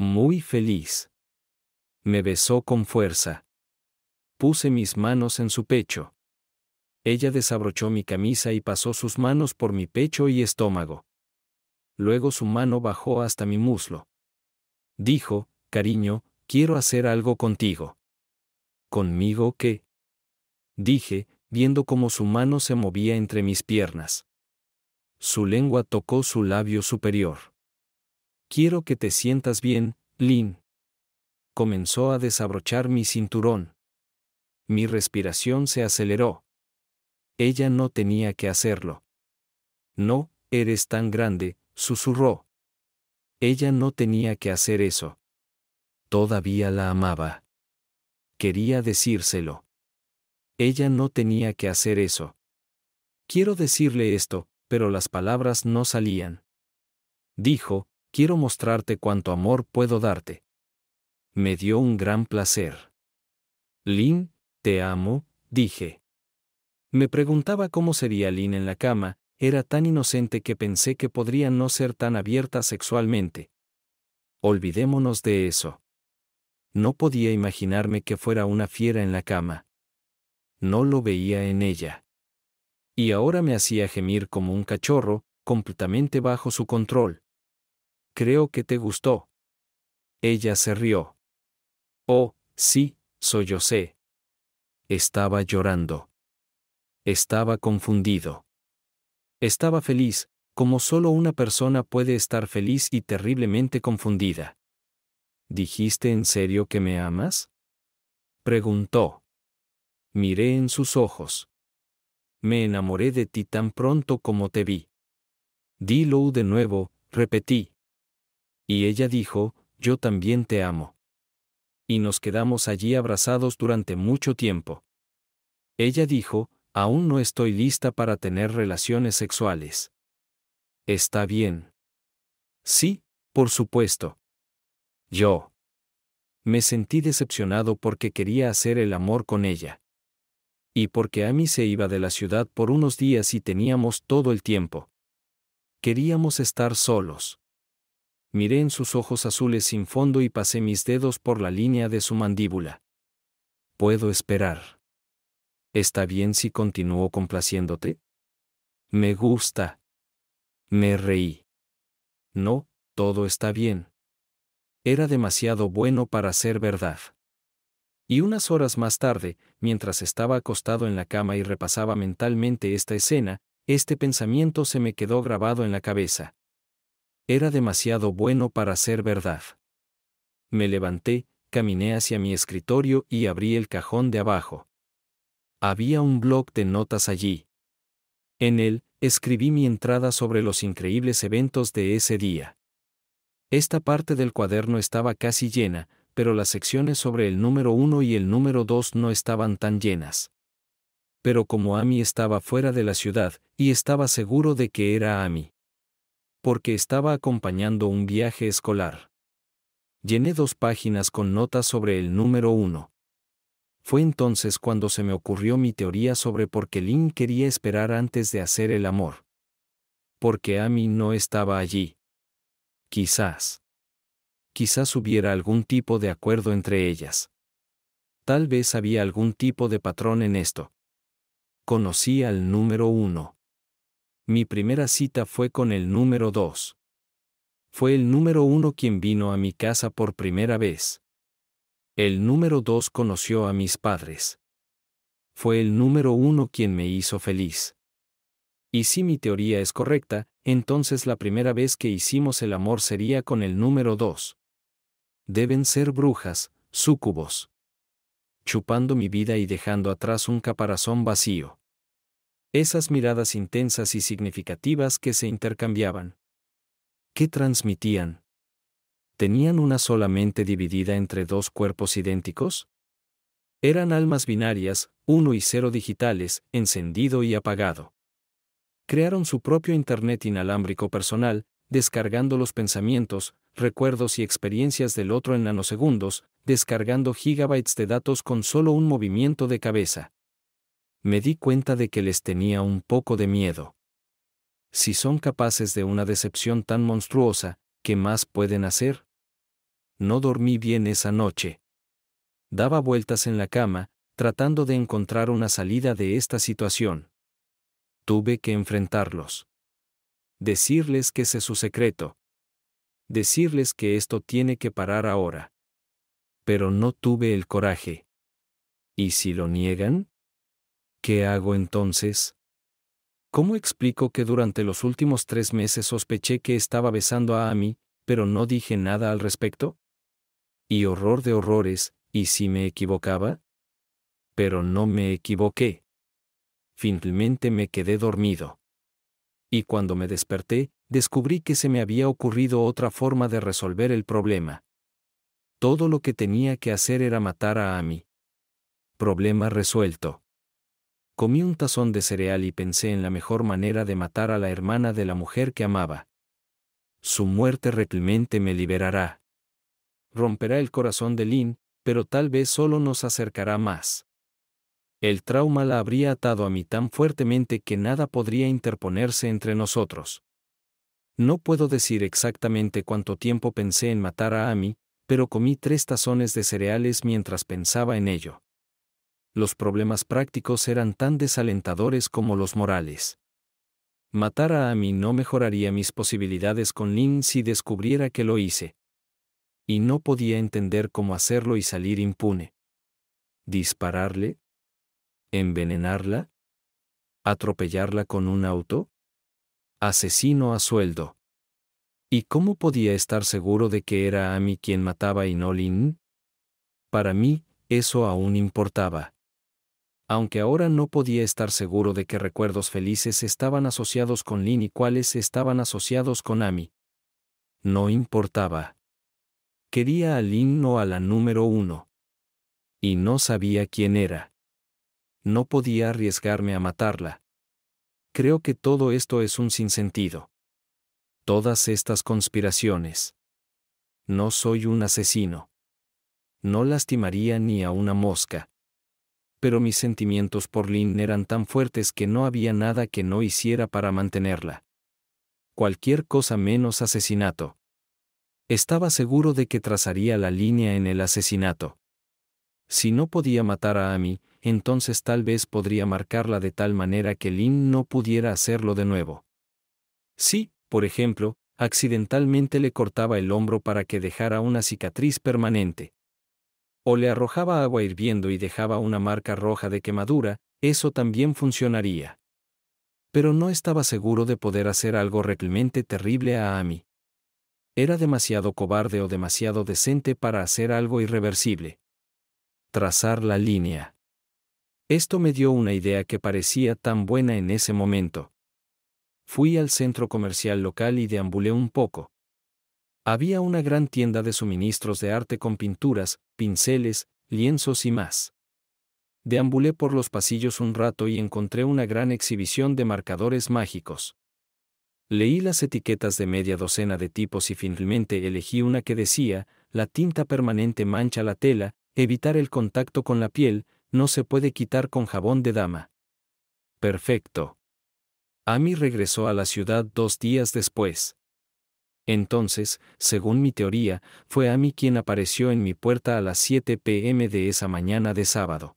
Muy feliz. Me besó con fuerza. Puse mis manos en su pecho. Ella desabrochó mi camisa y pasó sus manos por mi pecho y estómago. Luego su mano bajó hasta mi muslo. Dijo, cariño, quiero hacer algo contigo. ¿Conmigo qué? Dije, viendo cómo su mano se movía entre mis piernas. Su lengua tocó su labio superior. Quiero que te sientas bien, Lin. Comenzó a desabrochar mi cinturón. Mi respiración se aceleró. Ella no tenía que hacerlo. No, eres tan grande, susurró. Ella no tenía que hacer eso. Todavía la amaba. Quería decírselo. Ella no tenía que hacer eso. Quiero decirle esto, pero las palabras no salían. Dijo, quiero mostrarte cuánto amor puedo darte. Me dio un gran placer. Lin, te amo, dije. Me preguntaba cómo sería Lin en la cama, era tan inocente que pensé que podría no ser tan abierta sexualmente. Olvidémonos de eso. No podía imaginarme que fuera una fiera en la cama no lo veía en ella. Y ahora me hacía gemir como un cachorro, completamente bajo su control. Creo que te gustó. Ella se rió. Oh, sí, soy sé. Estaba llorando. Estaba confundido. Estaba feliz, como solo una persona puede estar feliz y terriblemente confundida. ¿Dijiste en serio que me amas? Preguntó. Miré en sus ojos. Me enamoré de ti tan pronto como te vi. Dilo de nuevo, repetí. Y ella dijo, yo también te amo. Y nos quedamos allí abrazados durante mucho tiempo. Ella dijo, aún no estoy lista para tener relaciones sexuales. Está bien. Sí, por supuesto. Yo. Me sentí decepcionado porque quería hacer el amor con ella y porque Amy se iba de la ciudad por unos días y teníamos todo el tiempo. Queríamos estar solos. Miré en sus ojos azules sin fondo y pasé mis dedos por la línea de su mandíbula. Puedo esperar. ¿Está bien si continúo complaciéndote? Me gusta. Me reí. No, todo está bien. Era demasiado bueno para ser verdad. Y unas horas más tarde, mientras estaba acostado en la cama y repasaba mentalmente esta escena, este pensamiento se me quedó grabado en la cabeza. Era demasiado bueno para ser verdad. Me levanté, caminé hacia mi escritorio y abrí el cajón de abajo. Había un bloc de notas allí. En él, escribí mi entrada sobre los increíbles eventos de ese día. Esta parte del cuaderno estaba casi llena, pero las secciones sobre el número 1 y el número 2 no estaban tan llenas. Pero como Ami estaba fuera de la ciudad, y estaba seguro de que era Ami. Porque estaba acompañando un viaje escolar. Llené dos páginas con notas sobre el número 1. Fue entonces cuando se me ocurrió mi teoría sobre por qué Lin quería esperar antes de hacer el amor. Porque Ami no estaba allí. Quizás quizás hubiera algún tipo de acuerdo entre ellas. Tal vez había algún tipo de patrón en esto. Conocí al número uno. Mi primera cita fue con el número dos. Fue el número uno quien vino a mi casa por primera vez. El número dos conoció a mis padres. Fue el número uno quien me hizo feliz. Y si mi teoría es correcta, entonces la primera vez que hicimos el amor sería con el número dos deben ser brujas, súcubos. Chupando mi vida y dejando atrás un caparazón vacío. Esas miradas intensas y significativas que se intercambiaban. ¿Qué transmitían? ¿Tenían una sola mente dividida entre dos cuerpos idénticos? Eran almas binarias, uno y cero digitales, encendido y apagado. Crearon su propio Internet inalámbrico personal, descargando los pensamientos, recuerdos y experiencias del otro en nanosegundos, descargando gigabytes de datos con solo un movimiento de cabeza. Me di cuenta de que les tenía un poco de miedo. Si son capaces de una decepción tan monstruosa, ¿qué más pueden hacer? No dormí bien esa noche. Daba vueltas en la cama, tratando de encontrar una salida de esta situación. Tuve que enfrentarlos. Decirles que ese es su secreto. Decirles que esto tiene que parar ahora. Pero no tuve el coraje. ¿Y si lo niegan? ¿Qué hago entonces? ¿Cómo explico que durante los últimos tres meses sospeché que estaba besando a Amy, pero no dije nada al respecto? Y horror de horrores, ¿y si me equivocaba? Pero no me equivoqué. Finalmente me quedé dormido. Y cuando me desperté, descubrí que se me había ocurrido otra forma de resolver el problema. Todo lo que tenía que hacer era matar a Amy. Problema resuelto. Comí un tazón de cereal y pensé en la mejor manera de matar a la hermana de la mujer que amaba. Su muerte reclemente me liberará. Romperá el corazón de Lynn, pero tal vez solo nos acercará más. El trauma la habría atado a mí tan fuertemente que nada podría interponerse entre nosotros. No puedo decir exactamente cuánto tiempo pensé en matar a Amy, pero comí tres tazones de cereales mientras pensaba en ello. Los problemas prácticos eran tan desalentadores como los morales. Matar a Amy no mejoraría mis posibilidades con Lynn si descubriera que lo hice. Y no podía entender cómo hacerlo y salir impune. ¿Dispararle? envenenarla, atropellarla con un auto? Asesino a sueldo. ¿Y cómo podía estar seguro de que era Amy quien mataba y no Lin? Para mí, eso aún importaba. Aunque ahora no podía estar seguro de que recuerdos felices estaban asociados con Lin y cuáles estaban asociados con Amy. No importaba. Quería a Lin o a la número uno. Y no sabía quién era no podía arriesgarme a matarla. Creo que todo esto es un sinsentido. Todas estas conspiraciones. No soy un asesino. No lastimaría ni a una mosca. Pero mis sentimientos por Lynn eran tan fuertes que no había nada que no hiciera para mantenerla. Cualquier cosa menos asesinato. Estaba seguro de que trazaría la línea en el asesinato. Si no podía matar a Amy, entonces tal vez podría marcarla de tal manera que Lin no pudiera hacerlo de nuevo. Si, por ejemplo, accidentalmente le cortaba el hombro para que dejara una cicatriz permanente. O le arrojaba agua hirviendo y dejaba una marca roja de quemadura, eso también funcionaría. Pero no estaba seguro de poder hacer algo realmente terrible a Amy. Era demasiado cobarde o demasiado decente para hacer algo irreversible. Trazar la línea. Esto me dio una idea que parecía tan buena en ese momento. Fui al centro comercial local y deambulé un poco. Había una gran tienda de suministros de arte con pinturas, pinceles, lienzos y más. Deambulé por los pasillos un rato y encontré una gran exhibición de marcadores mágicos. Leí las etiquetas de media docena de tipos y finalmente elegí una que decía, la tinta permanente mancha la tela, evitar el contacto con la piel, no se puede quitar con jabón de dama. Perfecto. Amy regresó a la ciudad dos días después. Entonces, según mi teoría, fue Amy quien apareció en mi puerta a las 7 pm de esa mañana de sábado.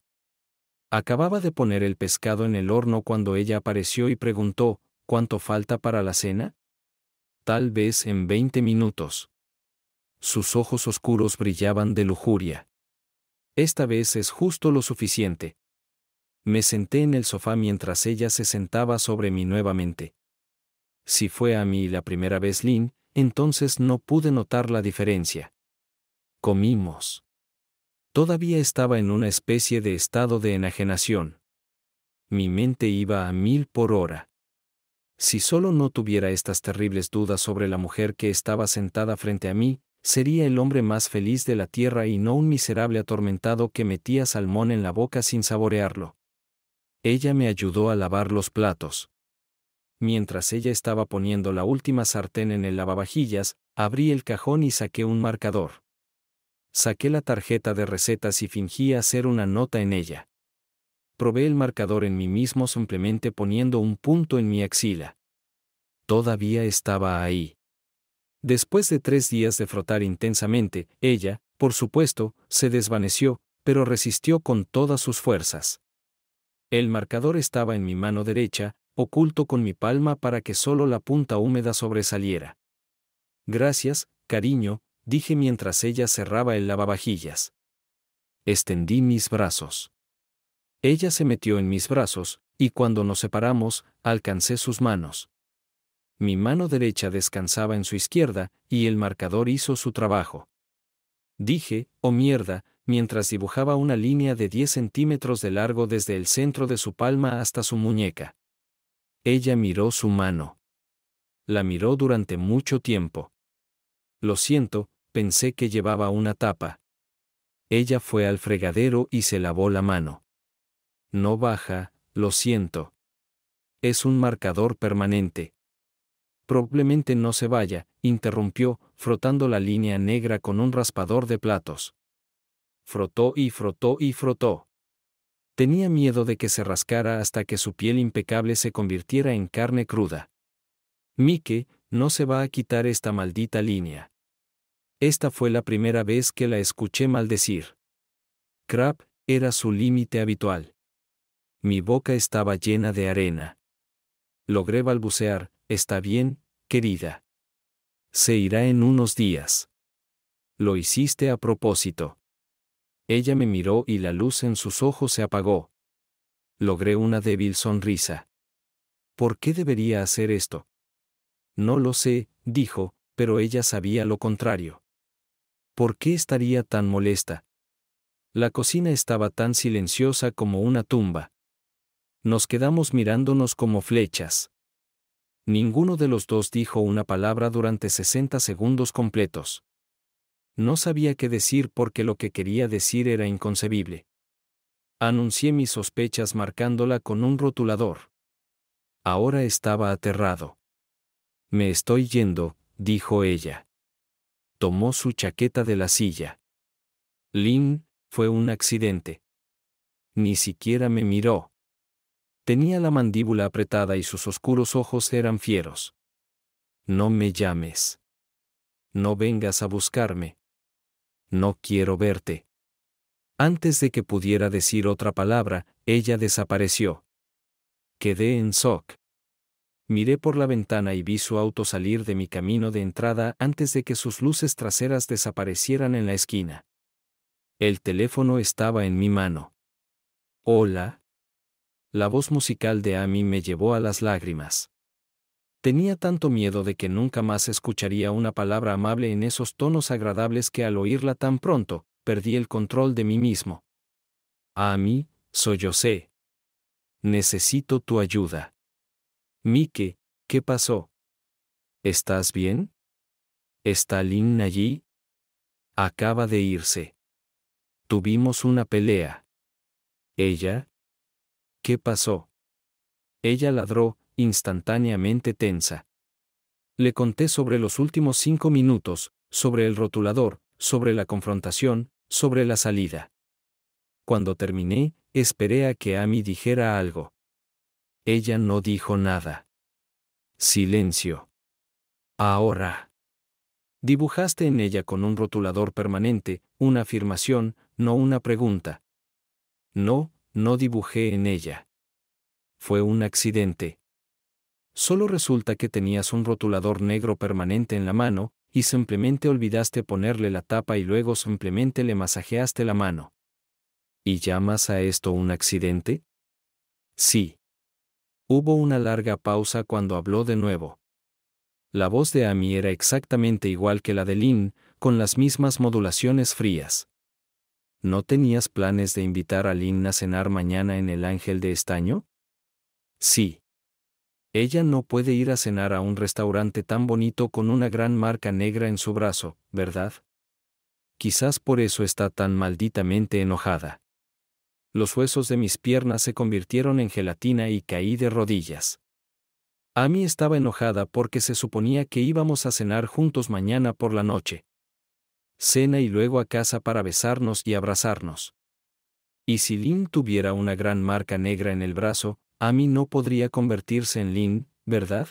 Acababa de poner el pescado en el horno cuando ella apareció y preguntó, ¿cuánto falta para la cena? Tal vez en 20 minutos. Sus ojos oscuros brillaban de lujuria. Esta vez es justo lo suficiente. Me senté en el sofá mientras ella se sentaba sobre mí nuevamente. Si fue a mí la primera vez Lynn, entonces no pude notar la diferencia. Comimos. Todavía estaba en una especie de estado de enajenación. Mi mente iba a mil por hora. Si solo no tuviera estas terribles dudas sobre la mujer que estaba sentada frente a mí, sería el hombre más feliz de la tierra y no un miserable atormentado que metía salmón en la boca sin saborearlo. Ella me ayudó a lavar los platos. Mientras ella estaba poniendo la última sartén en el lavavajillas, abrí el cajón y saqué un marcador. Saqué la tarjeta de recetas y fingí hacer una nota en ella. Probé el marcador en mí mismo simplemente poniendo un punto en mi axila. Todavía estaba ahí. Después de tres días de frotar intensamente, ella, por supuesto, se desvaneció, pero resistió con todas sus fuerzas. El marcador estaba en mi mano derecha, oculto con mi palma para que solo la punta húmeda sobresaliera. Gracias, cariño, dije mientras ella cerraba el lavavajillas. Extendí mis brazos. Ella se metió en mis brazos, y cuando nos separamos, alcancé sus manos mi mano derecha descansaba en su izquierda, y el marcador hizo su trabajo. Dije, oh mierda, mientras dibujaba una línea de 10 centímetros de largo desde el centro de su palma hasta su muñeca. Ella miró su mano. La miró durante mucho tiempo. Lo siento, pensé que llevaba una tapa. Ella fue al fregadero y se lavó la mano. No baja, lo siento. Es un marcador permanente. Probablemente no se vaya, interrumpió, frotando la línea negra con un raspador de platos. Frotó y frotó y frotó. Tenía miedo de que se rascara hasta que su piel impecable se convirtiera en carne cruda. Mike, no se va a quitar esta maldita línea. Esta fue la primera vez que la escuché maldecir. Crap, era su límite habitual. Mi boca estaba llena de arena. Logré balbucear, Está bien, querida. Se irá en unos días. Lo hiciste a propósito. Ella me miró y la luz en sus ojos se apagó. Logré una débil sonrisa. ¿Por qué debería hacer esto? No lo sé, dijo, pero ella sabía lo contrario. ¿Por qué estaría tan molesta? La cocina estaba tan silenciosa como una tumba. Nos quedamos mirándonos como flechas. Ninguno de los dos dijo una palabra durante 60 segundos completos. No sabía qué decir porque lo que quería decir era inconcebible. Anuncié mis sospechas marcándola con un rotulador. Ahora estaba aterrado. Me estoy yendo, dijo ella. Tomó su chaqueta de la silla. Lynn, fue un accidente. Ni siquiera me miró. Tenía la mandíbula apretada y sus oscuros ojos eran fieros. No me llames. No vengas a buscarme. No quiero verte. Antes de que pudiera decir otra palabra, ella desapareció. Quedé en shock. Miré por la ventana y vi su auto salir de mi camino de entrada antes de que sus luces traseras desaparecieran en la esquina. El teléfono estaba en mi mano. Hola, la voz musical de Amy me llevó a las lágrimas. Tenía tanto miedo de que nunca más escucharía una palabra amable en esos tonos agradables que al oírla tan pronto, perdí el control de mí mismo. Amy, soy yo Necesito tu ayuda. Mike, ¿qué pasó? ¿Estás bien? ¿Está Lynn allí? Acaba de irse. Tuvimos una pelea. Ella, ¿Qué pasó? Ella ladró, instantáneamente tensa. Le conté sobre los últimos cinco minutos, sobre el rotulador, sobre la confrontación, sobre la salida. Cuando terminé, esperé a que Amy dijera algo. Ella no dijo nada. Silencio. Ahora. Dibujaste en ella con un rotulador permanente, una afirmación, no una pregunta. No, no dibujé en ella. Fue un accidente. Solo resulta que tenías un rotulador negro permanente en la mano, y simplemente olvidaste ponerle la tapa y luego simplemente le masajeaste la mano. ¿Y llamas a esto un accidente? Sí. Hubo una larga pausa cuando habló de nuevo. La voz de Amy era exactamente igual que la de Lynn, con las mismas modulaciones frías. ¿No tenías planes de invitar a Lynn a cenar mañana en el Ángel de Estaño? Sí. Ella no puede ir a cenar a un restaurante tan bonito con una gran marca negra en su brazo, ¿verdad? Quizás por eso está tan malditamente enojada. Los huesos de mis piernas se convirtieron en gelatina y caí de rodillas. A mí estaba enojada porque se suponía que íbamos a cenar juntos mañana por la noche, cena y luego a casa para besarnos y abrazarnos. Y si Lin tuviera una gran marca negra en el brazo, mí no podría convertirse en Lin, ¿verdad?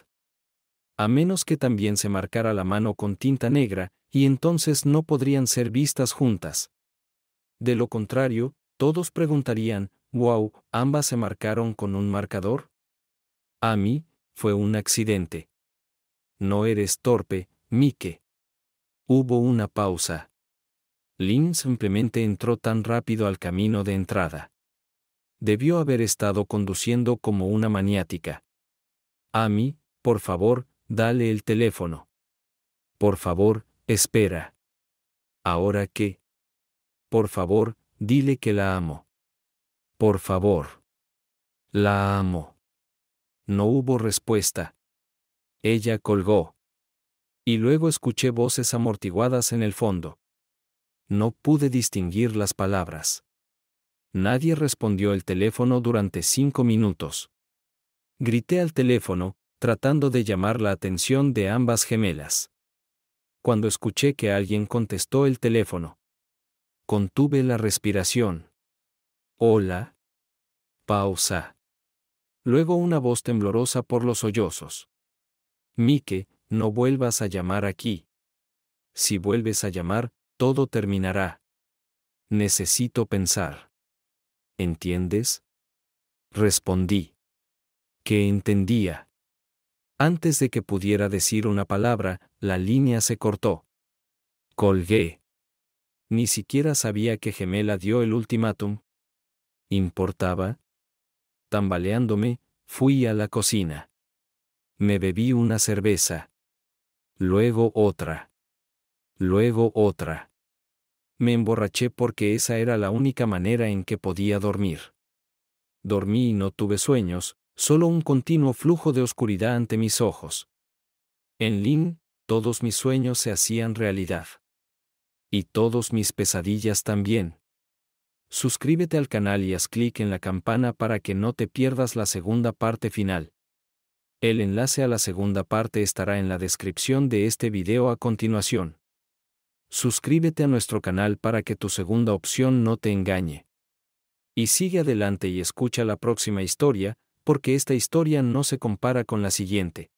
A menos que también se marcara la mano con tinta negra, y entonces no podrían ser vistas juntas. De lo contrario, todos preguntarían, wow, ambas se marcaron con un marcador. mí, fue un accidente. No eres torpe, Mike. Hubo una pausa. Lin simplemente entró tan rápido al camino de entrada. Debió haber estado conduciendo como una maniática. Amy, por favor, dale el teléfono. Por favor, espera. ¿Ahora qué? Por favor, dile que la amo. Por favor. La amo. No hubo respuesta. Ella colgó. Y luego escuché voces amortiguadas en el fondo. No pude distinguir las palabras. Nadie respondió el teléfono durante cinco minutos. Grité al teléfono, tratando de llamar la atención de ambas gemelas. Cuando escuché que alguien contestó el teléfono, contuve la respiración. Hola. Pausa. Luego una voz temblorosa por los sollozos. Mike, no vuelvas a llamar aquí. Si vuelves a llamar, todo terminará. Necesito pensar. ¿Entiendes? Respondí. Que entendía. Antes de que pudiera decir una palabra, la línea se cortó. Colgué. Ni siquiera sabía que Gemela dio el ultimátum. ¿Importaba? Tambaleándome, fui a la cocina. Me bebí una cerveza luego otra. Luego otra. Me emborraché porque esa era la única manera en que podía dormir. Dormí y no tuve sueños, solo un continuo flujo de oscuridad ante mis ojos. En Lin, todos mis sueños se hacían realidad. Y todos mis pesadillas también. Suscríbete al canal y haz clic en la campana para que no te pierdas la segunda parte final. El enlace a la segunda parte estará en la descripción de este video a continuación. Suscríbete a nuestro canal para que tu segunda opción no te engañe. Y sigue adelante y escucha la próxima historia, porque esta historia no se compara con la siguiente.